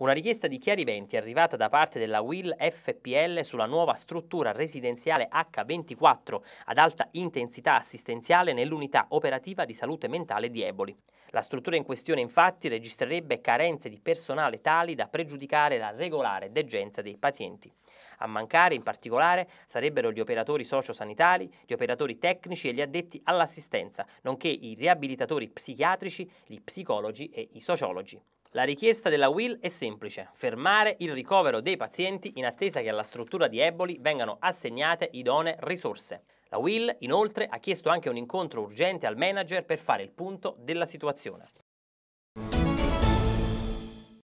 Una richiesta di chiarimenti è arrivata da parte della WIL FPL sulla nuova struttura residenziale H24 ad alta intensità assistenziale nell'unità operativa di salute mentale di Eboli. La struttura in questione infatti registrerebbe carenze di personale tali da pregiudicare la regolare degenza dei pazienti. A mancare in particolare sarebbero gli operatori sociosanitari, gli operatori tecnici e gli addetti all'assistenza, nonché i riabilitatori psichiatrici, gli psicologi e i sociologi. La richiesta della Will è semplice, fermare il ricovero dei pazienti in attesa che alla struttura di Eboli vengano assegnate idonee risorse. La Will inoltre ha chiesto anche un incontro urgente al manager per fare il punto della situazione.